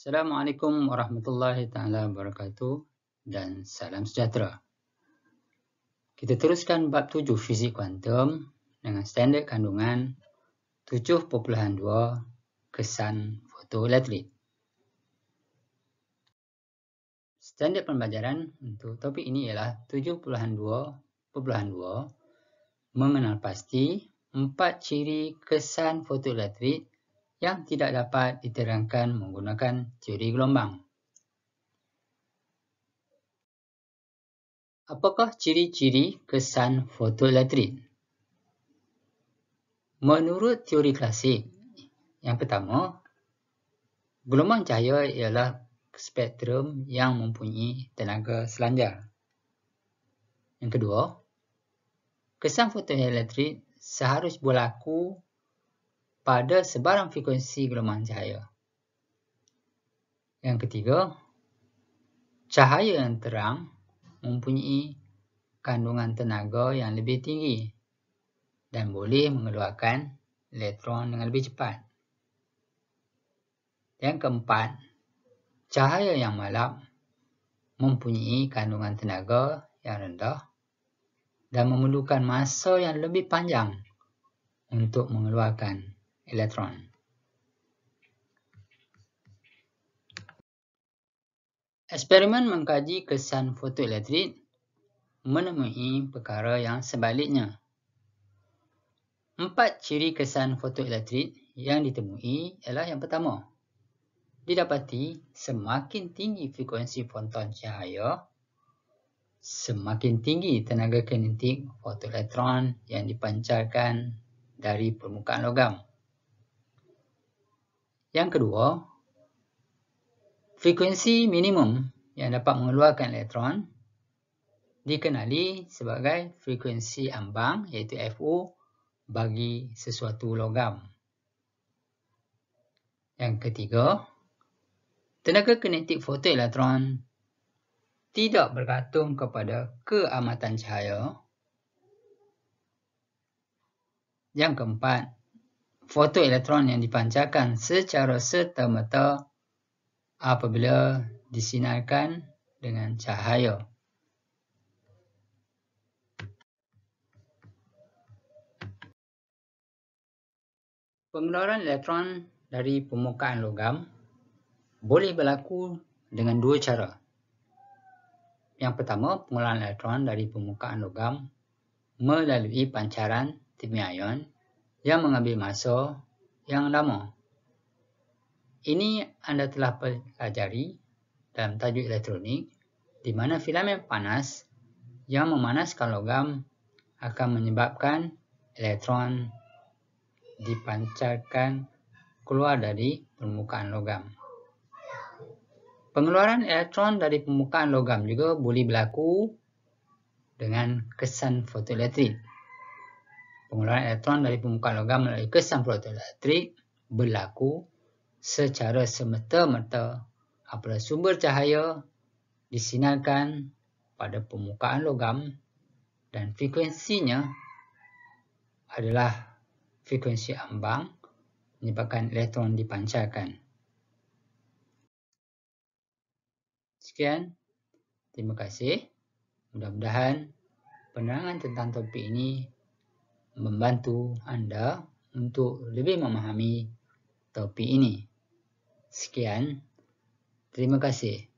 Assalamualaikum warahmatullahi taala wabarakatuh dan salam sejahtera. Kita teruskan bab 7 fizik kuantum dengan standard kandungan 7.2 kesan fotoelektrik. Standard pembelajaran untuk topik ini ialah 7.2.2 mengenal pasti empat ciri kesan fotoelektrik yang tidak dapat diterangkan menggunakan teori gelombang. Apakah ciri-ciri kesan fotoelektrik? Menurut teori klasik, yang pertama, gelombang cahaya ialah spektrum yang mempunyai tenaga selanjar. Yang kedua, kesan fotoelektrik seharusnya berlaku pada sebarang frekuensi gelombang cahaya. Yang ketiga, cahaya yang terang mempunyai kandungan tenaga yang lebih tinggi dan boleh mengeluarkan elektron dengan lebih cepat. Yang keempat, cahaya yang malam mempunyai kandungan tenaga yang rendah dan memerlukan masa yang lebih panjang untuk mengeluarkan electron. Eksperimen mengkaji kesan fotoelektrik menemui perkara yang sebaliknya. Empat ciri kesan fotoelektrik yang ditemui ialah yang pertama. Didapati semakin tinggi frekuensi foton cahaya, semakin tinggi tenaga kinetik fotoelektron yang dipancarkan dari permukaan logam. Yang kedua, frekuensi minimum yang dapat mengeluarkan elektron dikenali sebagai frekuensi ambang iaitu FO bagi sesuatu logam. Yang ketiga, tenaga kinetik fotoelektron tidak bergantung kepada keamatan cahaya. Yang keempat, foto elektron yang dipancarkan secara serta apabila disinarkan dengan cahaya. Pengeluaran elektron dari permukaan logam boleh berlaku dengan dua cara. Yang pertama, pengeluaran elektron dari permukaan logam melalui pancaran timia ion yang mengambil masa yang lama. Ini anda telah pelajari dalam tajuk elektronik di mana filamen panas yang memanaskan logam akan menyebabkan elektron dipancarkan keluar dari permukaan logam. Pengeluaran elektron dari permukaan logam juga boleh berlaku dengan kesan fotoelektrik pengeluaran elektron dari permukaan logam melalui kesan fotoelektrik berlaku secara semerta-merta apabila sumber cahaya disinarkan pada permukaan logam dan frekuensinya adalah frekuensi ambang menyebabkan elektron dipancarkan. Sekian, terima kasih. Mudah-mudahan penerangan tentang topik ini membantu anda untuk lebih memahami topik ini. Sekian, terima kasih.